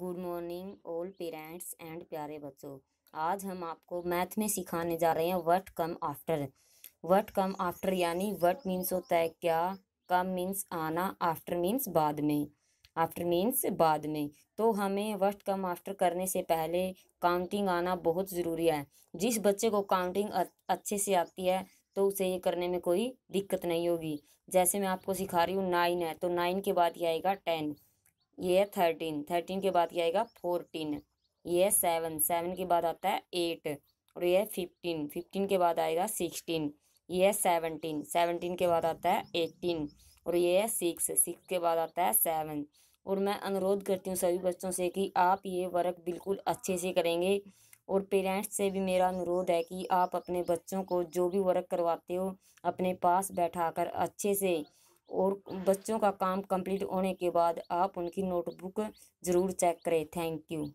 good morning all parents and प्यारे बच्चों आज हम आपको मैथ में सिखाने जा रहे हैं what come after what come after यानी वट मीन्स होता है क्या कम मीन्स आना आफ्टर मीन्स बाद में आफ्टर मीन्स बाद में तो हमें वट कम आफ्टर करने से पहले काउंटिंग आना बहुत ज़रूरी है जिस बच्चे को काउंटिंग अच्छे से आती है तो उसे ये करने में कोई दिक्कत नहीं होगी जैसे मैं आपको सिखा रही हूँ नाइन है तो नाइन के बाद ये आएगा टेन ये है थर्टीन थर्टीन के बाद क्या आएगा फोर्टीन ये है सेवन सेवन के बाद आता है एट और ये है फिफ्टीन फिफ्टीन के बाद आएगा सिक्सटीन ये है सेवनटीन सेवनटीन के बाद आता है एटीन और ये है सिक्स सिक्स के बाद आता है सेवन और मैं अनुरोध करती हूँ सभी बच्चों से कि आप ये वर्क बिल्कुल अच्छे से करेंगे और पेरेंट्स से भी मेरा अनुरोध है कि आप अपने बच्चों को जो भी वर्क करवाते हो अपने पास बैठाकर अच्छे से और बच्चों का काम कंप्लीट होने के बाद आप उनकी नोटबुक ज़रूर चेक करें थैंक यू